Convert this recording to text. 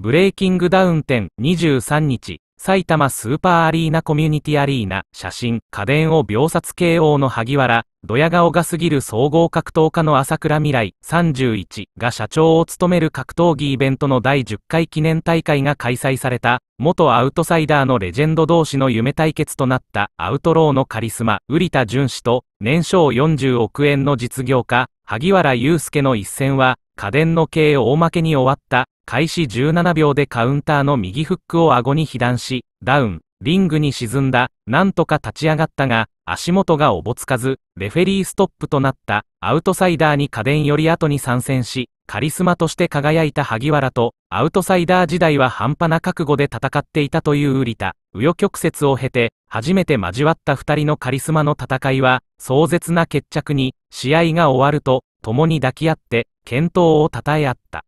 ブレイキングダウン展23日、埼玉スーパーアリーナコミュニティアリーナ、写真、家電を秒殺 KO の萩原、ドヤ顔が過ぎる総合格闘家の朝倉未来31が社長を務める格闘技イベントの第10回記念大会が開催された、元アウトサイダーのレジェンド同士の夢対決となったアウトローのカリスマ、瓜田淳氏と、年商40億円の実業家、萩原祐介の一戦は、家電の系を大負けに終わった、開始17秒でカウンターの右フックを顎に被弾し、ダウン、リングに沈んだ、なんとか立ち上がったが、足元がおぼつかず、レフェリーストップとなった、アウトサイダーに家電より後に参戦し、カリスマとして輝いた萩原と、アウトサイダー時代は半端な覚悟で戦っていたというウリタ、紆余曲折を経て、初めて交わった二人のカリスマの戦いは、壮絶な決着に、試合が終わると、共に抱き合って、健闘をたたえ合った。